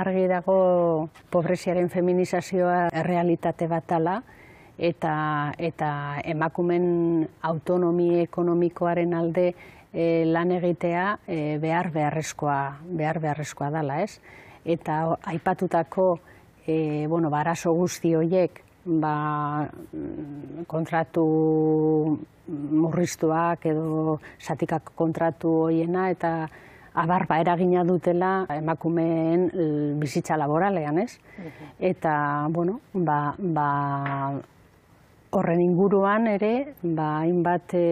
argi dago pobreziaren feminizazioa realitate bat ala, eta, eta emakumen autonomi ekonomikoaren alde eh, lan egitea e, behar beharrezkoa behar beharrezkoa dala ez. Eta aipatutako e, bueno, baraso ba, guzti horiek ba, kontratu murriztuak edo satikak kontratu hoiena eta abarba eragina dutela emakumeen bizitza laboralean, ez? Eta, bueno, ba, ba, horren inguruan ere, ba, hainbat e,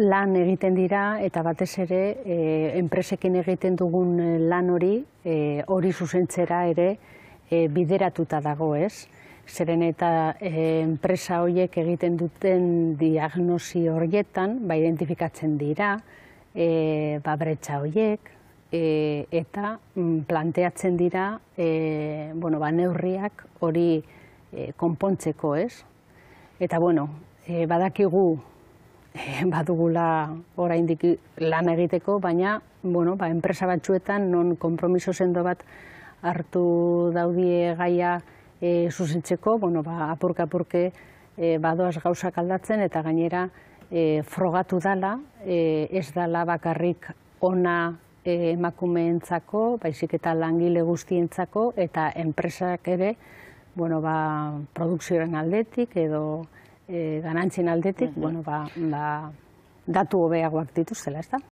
lan egiten dira eta batez ere e, enpresekin egiten dugun e, lan hori e, hori zuzentzera ere e, bideratuta dago ez. Zeren eta e, enpresa horiek egiten duten diagnosi horietan, ba identifikatzen dira, e, ba, bretsa horiek, e, eta mm, planteatzen dira e, bueno, ba, neurriak hori e, konpontzeko ez. Eta bueno, e, badakigu e, badugula oraindik lan egiteko, baina bueno, ba, enpresa batzuetan non konpromiso sendo bat hartu daudie gaia e, zuzentzeko, bueno, ba, apurka apurke e, badoaz gauzak aldatzen eta gainera e, frogatu dala, e, ez dala bakarrik ona e, emakumeentzako, baizik eta langile guztientzako eta enpresak ere, bueno, ba, produkzioen aldetik edo e, ganantzien aldetik, bueno, ba, ba, datu hobeagoak dituzela, ez da?